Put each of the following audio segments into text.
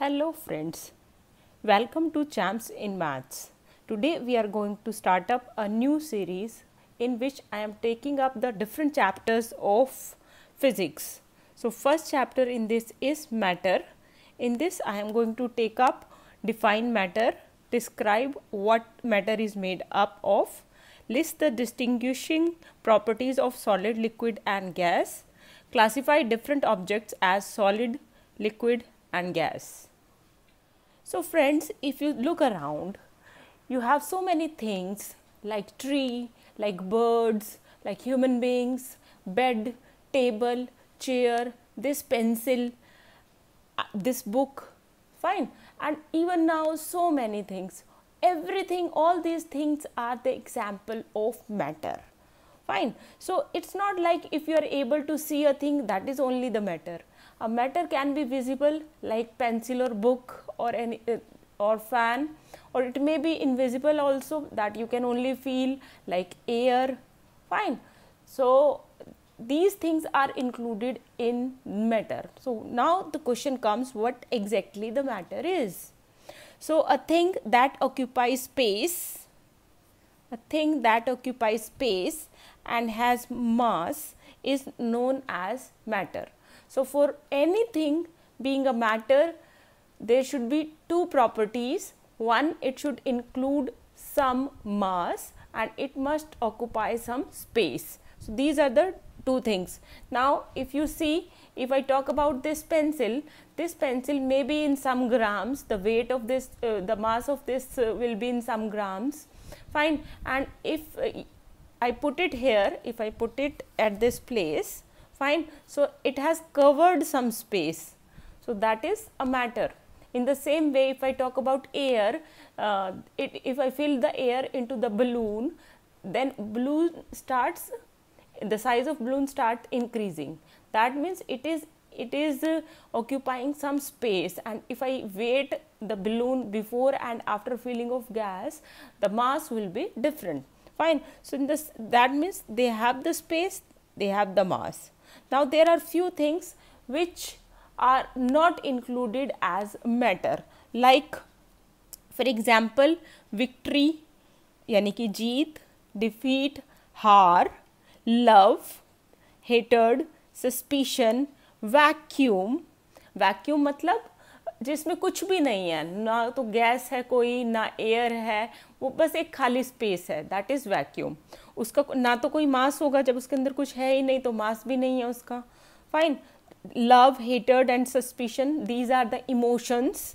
Hello friends, welcome to Champs in Maths. Today we are going to start up a new series in which I am taking up the different chapters of physics. So first chapter in this is matter. In this I am going to take up define matter, describe what matter is made up of, list the distinguishing properties of solid, liquid and gas, classify different objects as solid, liquid and gas. So friends, if you look around, you have so many things like tree, like birds, like human beings, bed, table, chair, this pencil, uh, this book, fine. And even now so many things. Everything, all these things are the example of matter fine so it's not like if you are able to see a thing that is only the matter a matter can be visible like pencil or book or any uh, or fan or it may be invisible also that you can only feel like air fine so these things are included in matter so now the question comes what exactly the matter is so a thing that occupies space a thing that occupies space and has mass is known as matter so, for anything being a matter, there should be two properties. One, it should include some mass and it must occupy some space. So, these are the two things. Now, if you see, if I talk about this pencil, this pencil may be in some grams, the weight of this, uh, the mass of this uh, will be in some grams, fine. And if uh, I put it here, if I put it at this place, fine. So, it has covered some space. So, that is a matter. In the same way, if I talk about air, uh, it, if I fill the air into the balloon, then balloon starts, the size of balloon starts increasing. That means it is it is uh, occupying some space and if I weight the balloon before and after filling of gas, the mass will be different. Fine. So, in this, that means they have the space, they have the mass. now there are few things which are not included as matter like for example victory yani ki jeet defeat har love hatred suspicion vacuum vacuum matlab जिसमें कुछ भी नहीं है ना तो gas है कोई ना एयर है वो बस एक खाली स्पेस है दैट इज़ वैक्यूम उसका ना तो कोई मास होगा जब उसके अंदर कुछ है ही नहीं तो मास भी नहीं है उसका fine love hatred and suspicion these are the emotions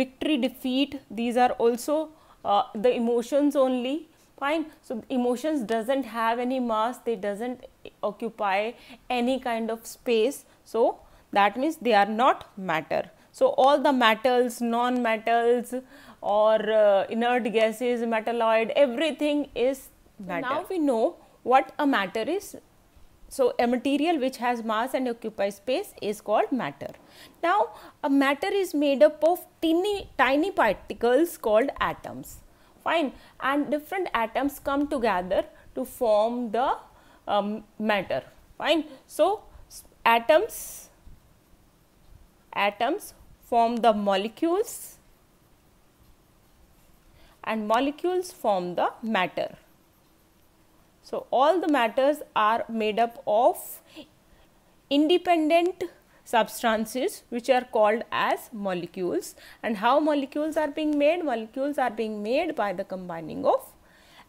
victory defeat these are also the emotions only fine so emotions doesn't have any mass they doesn't occupy any kind of space so that means they are not matter so all the metals non metals और inert gases metalloid everything is matter. Now we know what a matter is. So, a material which has mass and occupies space is called matter. Now, a matter is made up of tiny, tiny particles called atoms. Fine. And different atoms come together to form the um, matter. Fine. So, atoms, atoms form the molecules and molecules form the matter. So, all the matters are made up of independent substances which are called as molecules and how molecules are being made? Molecules are being made by the combining of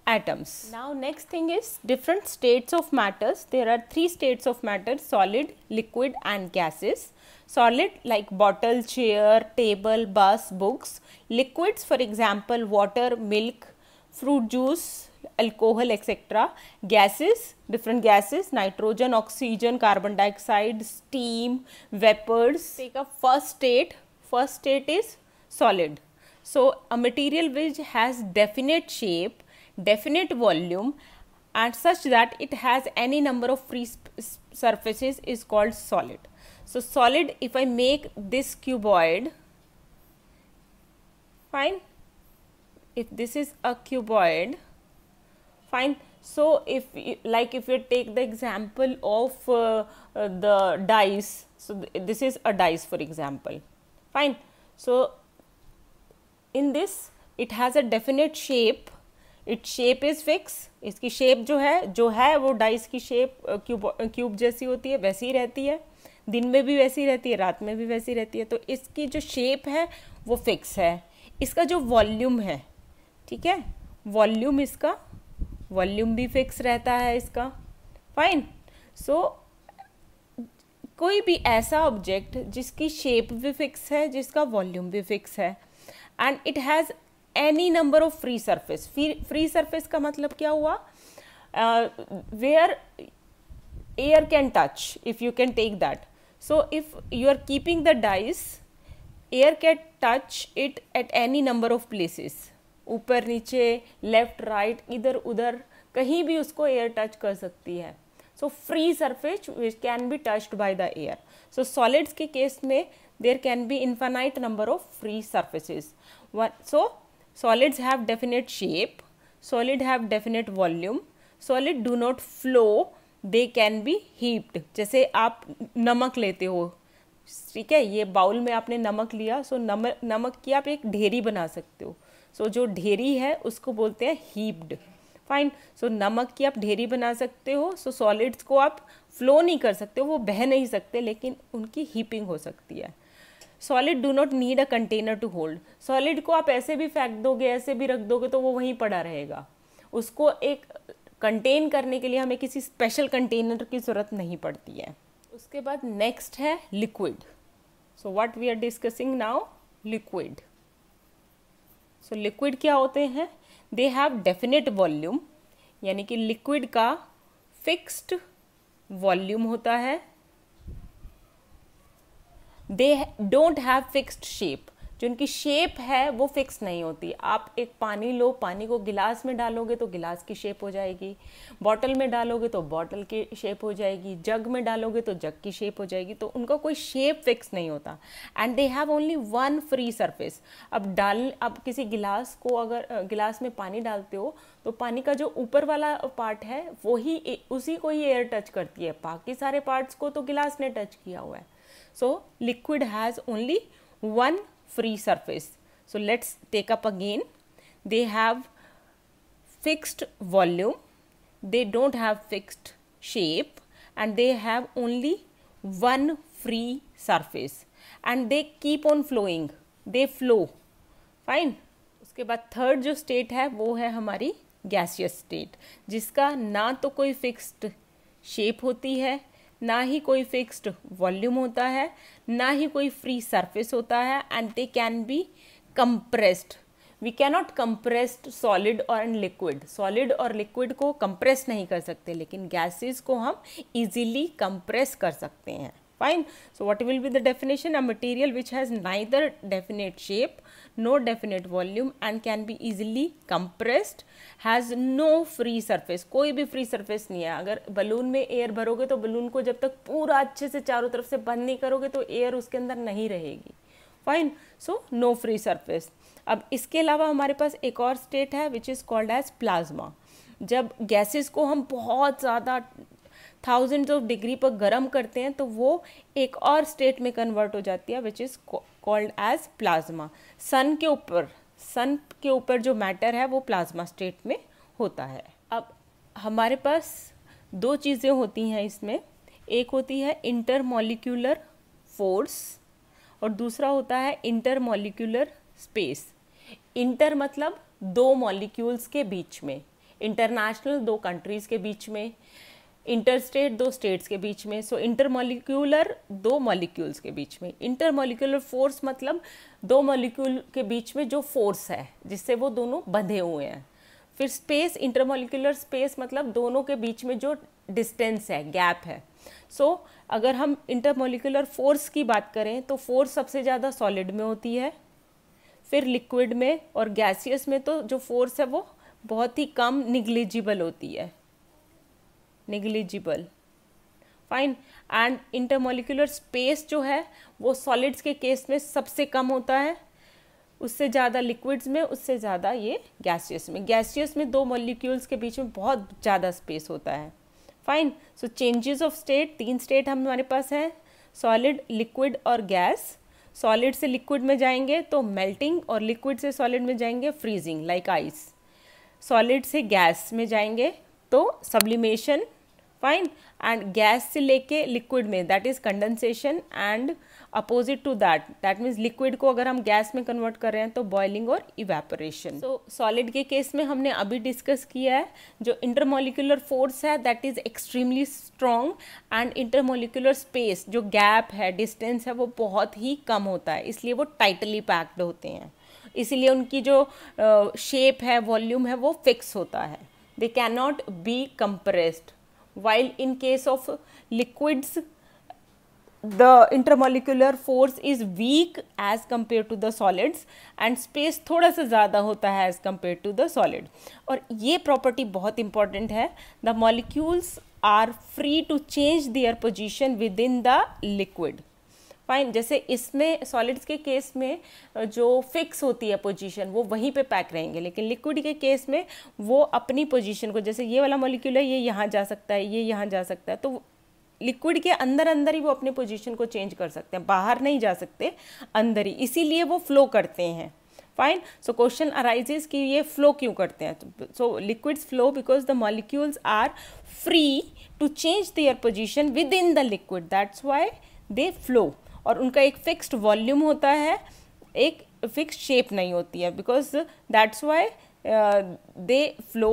atoms. Now next thing is different states of matters. There are three states of matter solid, liquid and gases. Solid like bottle, chair, table, bus, books. Liquids for example water, milk, fruit juice, alcohol etc gases different gases nitrogen oxygen carbon dioxide steam vapors take a first state first state is solid so a material which has definite shape definite volume and such that it has any number of free surfaces is called solid so solid if i make this cuboid fine if this is a cuboid fine so if like if you take the example of uh, the dice so th this is a dice for example fine so in this it has a definite shape its shape is fixed iski shape jo hai jo hai wo dice ki shape uh, cube uh, cube jaisi hoti hai waisi rehti hai din mein bhi waisi rehti hai raat mein bhi waisi rehti hai to iski jo shape hai wo fix hai iska jo volume hai theek hai volume iska volume भी fix रहता है इसका fine so so, कोई भी ऐसा object जिसकी shape भी fix है जिसका वॉल्यूम भी फिक्स है and it has any number of free surface free surface का मतलब क्या हुआ where air can touch if you can take that so if you are keeping the dice air can touch it at any number of places ऊपर नीचे left right इधर उधर कहीं भी उसको एयर टच कर सकती है so free surface which can be touched by the air so solids के केस में there can be infinite number of free surfaces so solids have definite shape solid have definite volume solid do not flow they can be heaped जैसे आप नमक लेते हो ठीक है ये बाउल में आपने नमक लिया सो नमक नमक की आप एक ढेरी बना सकते हो सो जो ढेरी है उसको बोलते हैं हीप्ड फाइन सो नमक की आप ढेरी बना सकते हो सो so सॉलिड्स को आप फ्लो नहीं कर सकते हो वो बह नहीं सकते लेकिन उनकी हीपिंग हो सकती है solid do not need a container to hold solid को आप ऐसे भी फेंक दोगे ऐसे भी रख दोगे तो वो वहीं पड़ा रहेगा उसको एक कंटेन करने के लिए हमें किसी स्पेशल कंटेनर की ज़रूरत नहीं पड़ती है उसके बाद नेक्स्ट है liquid so what we are discussing now liquid so liquid क्या होते हैं दे हैव डेफिनेट वॉल्यूम यानी कि लिक्विड का फिक्स्ड वॉल्यूम होता है they don't have fixed shape जो इनकी शेप है वो फिक्स नहीं होती आप एक पानी लो पानी को गिलास में डालोगे तो गिलास की शेप हो जाएगी बॉटल में डालोगे तो बॉटल की शेप हो जाएगी जग में डालोगे तो जग की शेप हो जाएगी तो उनका कोई शेप फिक्स नहीं होता and they have only one free surface अब डाल अब किसी गिलास को अगर गिलास में पानी डालते हो तो पानी का जो ऊपर वाला पार्ट है वही उसी को ही एयर टच करती है बाकी सारे पार्ट्स को तो गिलास ने टच किया हुआ है so liquid has only one free surface. So let's take up again. They have fixed volume, they don't have fixed shape and they have only one free surface and they keep on flowing, they flow. fine उसके बाद third जो state है वो है हमारी gaseous state जिसका ना तो कोई फिक्स्ड शेप होती है ना ही कोई फिक्स्ड वॉल्यूम होता है ना ही कोई फ्री सरफेस होता है and they can be compressed we cannot compressed solid और एंड लिक्विड सॉलिड और लिक्विड को कंप्रेस नहीं कर सकते लेकिन गैसेस को हम इजीली कंप्रेस कर सकते हैं fine so what will be the definition a material which has neither definite shape no definite volume and can be easily compressed has no free surface कोई भी free surface नहीं है अगर balloon में air भरोगे तो balloon को जब तक पूरा अच्छे से चारों तरफ से बंद नहीं करोगे तो air उसके अंदर नहीं रहेगी fine so no free surface अब इसके अलावा हमारे पास एक और स्टेट है which is called as plasma जब गैसेस को हम बहुत ज़्यादा थाउजेंड्स ऑफ डिग्री पर गर्म करते हैं तो वो एक और स्टेट में कन्वर्ट हो जाती है which is called as plasma sun के ऊपर सन के ऊपर जो मैटर है वो प्लाज्मा स्टेट में होता है अब हमारे पास दो चीज़ें होती हैं इसमें एक होती है इंटरमोलिकुलर फोर्स और दूसरा होता है इंटरमोलिकुलर स्पेस इंटर मतलब दो मॉलिक्यूल्स के बीच में इंटरनेशनल दो कंट्रीज़ के बीच में इंटर स्टेट दो स्टेट्स के बीच में सो इंटरमोलिक्यूलर दो मॉलिक्यूल्स के बीच में इंटरमोलिक्यूलर फोर्स मतलब दो मॉलिक्यूल के बीच में जो फोर्स है जिससे वो दोनों बंधे हुए हैं फिर स्पेस इंटरमोलिकुलर स्पेस मतलब दोनों के बीच में जो डिस्टेंस है गैप है सो so, अगर हम इंटरमोलिकुलर फोर्स की बात करें तो फोर्स सबसे ज़्यादा सॉलिड में होती है फिर लिक्विड में और गैसियस में तो जो फोर्स है वो बहुत ही कम निग्लिजिबल होती है negligible fine and intermolecular space जो है वो सॉलिड्स के केस में सबसे कम होता है उससे ज़्यादा लिक्विड्स में उससे ज़्यादा ये गैसियस में गैसियस में दो मॉलिक्यूल्स के बीच में बहुत ज़्यादा स्पेस होता है fine so changes of state तीन स्टेट हम हमारे पास हैं सॉलिड लिक्विड और गैस सॉलिड से लिक्विड में जाएंगे तो मेल्टिंग और लिक्विड से सॉलिड में जाएंगे फ्रीजिंग लाइक आइस सॉलिड से गैस में जाएंगे तो सब्लिमेशन फाइन एंड गैस से लेके लिक्विड में that is condensation and opposite to that that means liquid को अगर हम गैस में कन्वर्ट कर रहे हैं तो बॉयलिंग और इवेपोरेशन सो सॉलिड के केस में हमने अभी डिस्कस किया है जो इंटरमोलिकुलर फोर्स है that is extremely strong and intermolecular space जो गैप है डिस्टेंस है वो बहुत ही कम होता है इसलिए वो टाइटली पैक्ड होते हैं इसीलिए उनकी जो शेप है वॉल्यूम है वो फिक्स होता है they can not be compressed while in case of liquids the intermolecular force is weak as compared to the solids and space थोड़ा सा ज़्यादा होता है as compared to the solid और ये property बहुत important है the molecules are free to change their position within the liquid fine जैसे इसमें सॉलिड्स के केस में जो फिक्स होती है पोजीशन वो वहीं पे पैक रहेंगे लेकिन लिक्विड के केस में वो अपनी पोजीशन को जैसे ये वाला मॉलिक्यूल है ये यहाँ जा सकता है ये यहाँ जा सकता है तो लिक्विड के अंदर अंदर ही वो अपने पोजीशन को चेंज कर सकते हैं बाहर नहीं जा सकते अंदर ही इसीलिए वो फ्लो करते हैं फाइन सो क्वेश्चन अराइजेज कि ये फ्लो क्यों करते हैं so liquids flow because the molecules are free to change their position within the liquid that's why they flow और उनका एक फिक्स्ड वॉल्यूम होता है एक फिक्स शेप नहीं होती है because that's why they flow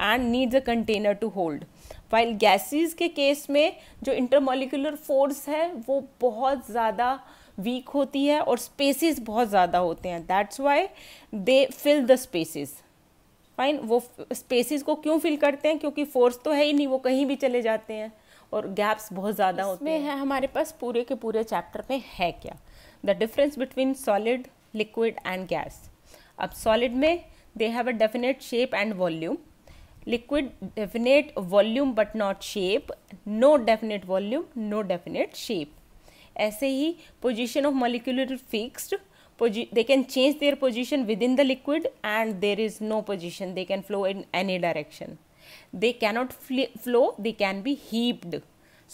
and needs a container to hold while gases के केस में जो इंटरमोलिकुलर फोर्स है वो बहुत ज़्यादा वीक होती है और स्पेसिस बहुत ज़्यादा होते हैं that's why they fill the spaces fine वो स्पेसिस को क्यों फिल करते हैं क्योंकि फोर्स तो है ही नहीं वो कहीं भी चले जाते हैं और गैप्स बहुत ज़्यादा होते हैं हमारे पास पूरे के पूरे चैप्टर में है क्या the difference between solid liquid and gas अब सॉलिड में they have a definite shape and volume liquid definite volume but not shape no definite volume no definite shape ऐसे ही position of fixed they can change their position within the liquid and there is no position they can flow in any direction they cannot flow they can be heaped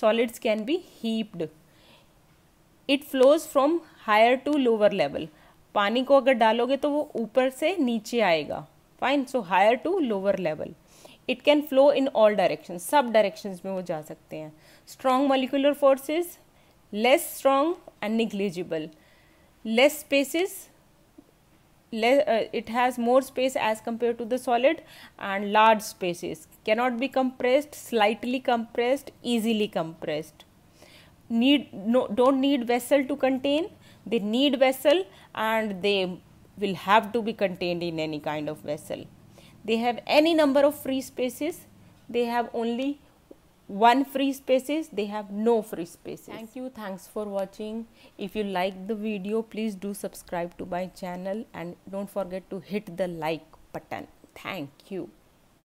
solids can be heaped it flows from higher to lower level पानी को अगर डालोगे तो वो ऊपर से नीचे आएगा fine so higher to lower level it can flow in all direction सब डायरेक्शन में वो जा सकते हैं strong molecular forces less strong and negligible less spaces Uh, it has more space as compared to the solid and large spaces cannot be compressed slightly compressed easily compressed need no don't need vessel to contain they need vessel and they will have to be contained in any kind of vessel they have any number of free spaces they have only one free spaces they have no free spaces thank you thanks for watching if you like the video please do subscribe to my channel and don't forget to hit the like button thank you